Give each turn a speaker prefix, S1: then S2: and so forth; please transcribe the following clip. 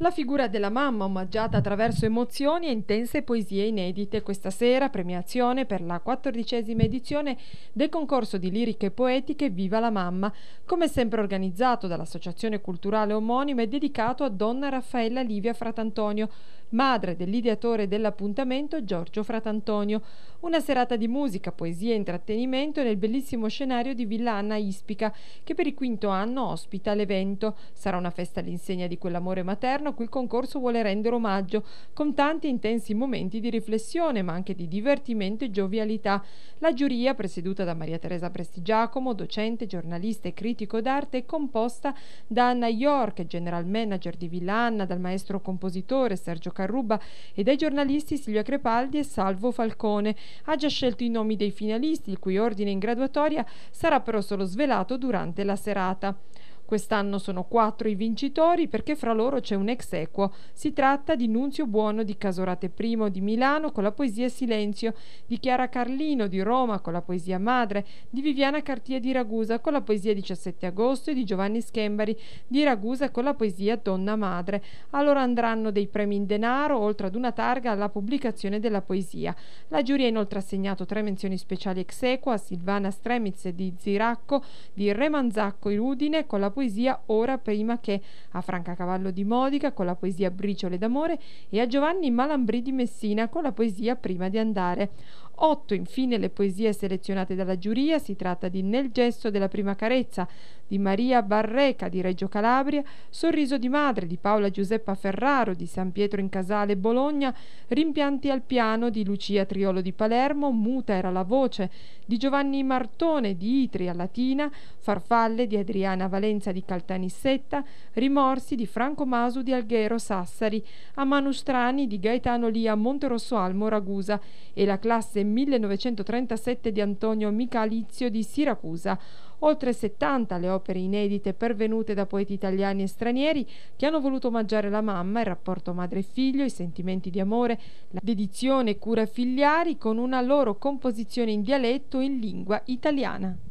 S1: La figura della mamma omaggiata attraverso emozioni e intense poesie inedite questa sera, premiazione per la quattordicesima edizione del concorso di liriche poetiche Viva la mamma, come sempre organizzato dall'associazione culturale omonima e dedicato a donna Raffaella Livia Fratantonio, madre dell'ideatore dell'appuntamento Giorgio Fratantonio. Una serata di musica, poesia e intrattenimento nel bellissimo scenario di Villa Anna Ispica, che per il quinto anno ospita l'evento. Sarà una festa all'insegna di quell'amore materno a cui il concorso vuole rendere omaggio, con tanti intensi momenti di riflessione, ma anche di divertimento e giovialità. La giuria, presieduta da Maria Teresa Prestigiacomo, docente, giornalista e critico d'arte, è composta da Anna York, general manager di Villanna, dal maestro compositore Sergio Carruba e dai giornalisti Silvia Crepaldi e Salvo Falcone. Ha già scelto i nomi dei finalisti, il cui ordine in graduatoria sarà però solo svelato durante la serata. Quest'anno sono quattro i vincitori perché fra loro c'è un ex equo. Si tratta di Nunzio Buono di Casorate I di Milano con la poesia Silenzio, di Chiara Carlino di Roma con la poesia Madre, di Viviana Cartia di Ragusa con la poesia 17 agosto e di Giovanni Schembari di Ragusa con la poesia Donna Madre. Allora andranno dei premi in denaro oltre ad una targa alla pubblicazione della poesia. La giuria ha inoltre assegnato tre menzioni speciali ex equo a Silvana Stremitz di Ziracco, di Re Manzacco in Udine con la poesia poesia Ora prima che a Cavallo di Modica con la poesia Briciole d'amore e a Giovanni Malambrì di Messina con la poesia Prima di andare. 8 infine le poesie selezionate dalla giuria, si tratta di Nel gesto della prima carezza di Maria Barreca di Reggio Calabria, Sorriso di madre di Paola Giuseppa Ferraro di San Pietro in Casale Bologna, Rimpianti al piano di Lucia Triolo di Palermo, Muta era la voce di Giovanni Martone di Itria Latina, Farfalle di Adriana Valenza di Caltanissetta, Rimorsi di Franco Masu di Alghero Sassari, Amanustrani di Gaetano Lia Monterosso Almo Ragusa e la classe 1937 di Antonio Micalizio di Siracusa, oltre 70 le opere inedite pervenute da poeti italiani e stranieri che hanno voluto omaggiare la mamma, il rapporto madre-figlio, i sentimenti di amore, la dedizione e cura filiari con una loro composizione in dialetto in lingua italiana.